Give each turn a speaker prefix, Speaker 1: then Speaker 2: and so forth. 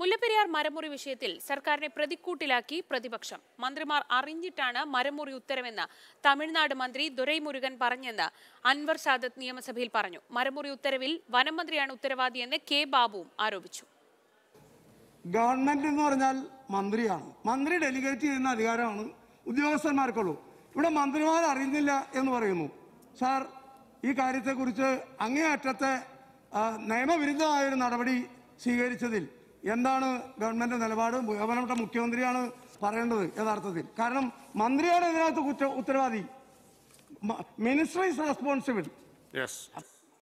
Speaker 1: മുല്ലപ്പെരിയാർ മരമുറി വിഷയത്തിൽ സർക്കാരിനെ പ്രതിക്കൂട്ടിലാക്കി പ്രതിപക്ഷം മന്ത്രിമാർ അറിഞ്ഞിട്ടാണ് മരമുറി ഉത്തരവെന്ന് തമിഴ്നാട് മന്ത്രി ദുരൈമുരുകൻ പറഞ്ഞെന്ന് അൻവർ സാദത്ത് നിയമസഭയിൽ പറഞ്ഞു മരമുറി ഉത്തരവിൽ വനം മന്ത്രിയാണ് ഉത്തരവാദിയെന്ന് കെ ബാബുവും
Speaker 2: ആരോപിച്ചു
Speaker 3: ഗവൺമെന്റ് എന്ന് പറഞ്ഞാൽ മന്ത്രിയാണ് മന്ത്രി ഡെലിഗേറ്റ് ചെയ്യുന്ന അധികാരമാണ് ഉദ്യോഗസ്ഥന്മാർക്കുള്ളൂ ഇവിടെ മന്ത്രിമാർ അറിയുന്നില്ല എന്ന് പറയുന്നു സാർ ഈ കാര്യത്തെക്കുറിച്ച് അങ്ങേയറ്റത്തെ നിയമവിരുദ്ധമായൊരു നടപടി സ്വീകരിച്ചതിൽ എന്താണ് ഗവൺമെന്റ് നിലപാട് ബഹുമാനപ്പെട്ട മുഖ്യമന്ത്രിയാണ് പറയേണ്ടത് യഥാർത്ഥത്തിൽ കാരണം മന്ത്രിയാണ് ഇതിനകത്ത് ഉത്തരവാദി മിനിസ്റ്റർ ഇസ്
Speaker 4: റെസ്പോൺസിബിൾ